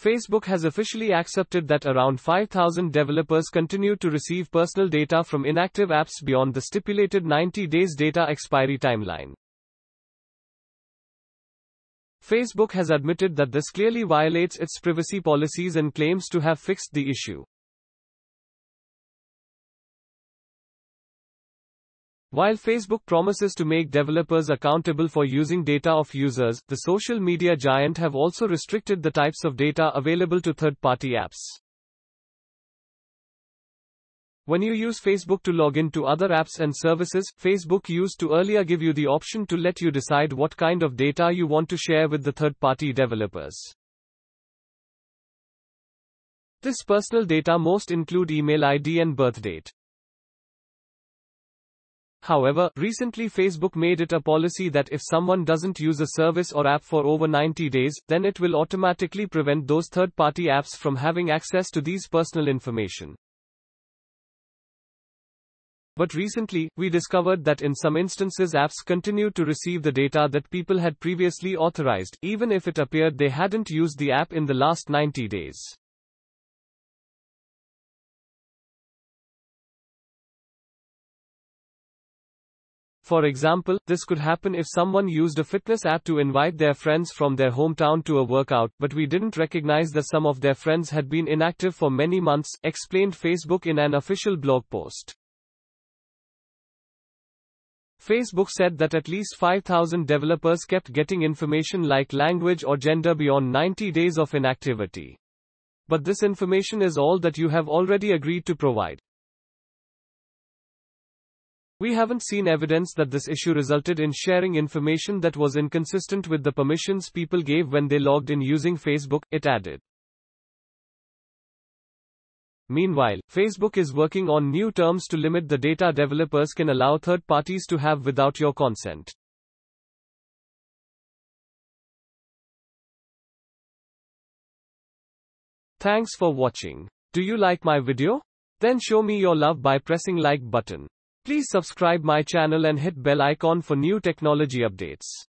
Facebook has officially accepted that around 5,000 developers continue to receive personal data from inactive apps beyond the stipulated 90 days data expiry timeline. Facebook has admitted that this clearly violates its privacy policies and claims to have fixed the issue. While Facebook promises to make developers accountable for using data of users, the social media giant have also restricted the types of data available to third-party apps. When you use Facebook to log in to other apps and services, Facebook used to earlier give you the option to let you decide what kind of data you want to share with the third-party developers. This personal data most include email ID and birth date. However, recently Facebook made it a policy that if someone doesn't use a service or app for over 90 days, then it will automatically prevent those third party apps from having access to these personal information. But recently, we discovered that in some instances apps continued to receive the data that people had previously authorized, even if it appeared they hadn't used the app in the last 90 days. For example, this could happen if someone used a fitness app to invite their friends from their hometown to a workout, but we didn't recognize that some of their friends had been inactive for many months, explained Facebook in an official blog post. Facebook said that at least 5,000 developers kept getting information like language or gender beyond 90 days of inactivity. But this information is all that you have already agreed to provide. We haven't seen evidence that this issue resulted in sharing information that was inconsistent with the permissions people gave when they logged in using Facebook, it added. Meanwhile, Facebook is working on new terms to limit the data developers can allow third parties to have without your consent. Thanks for watching. Do you like my video? Then show me your love by pressing like button. Please subscribe my channel and hit bell icon for new technology updates.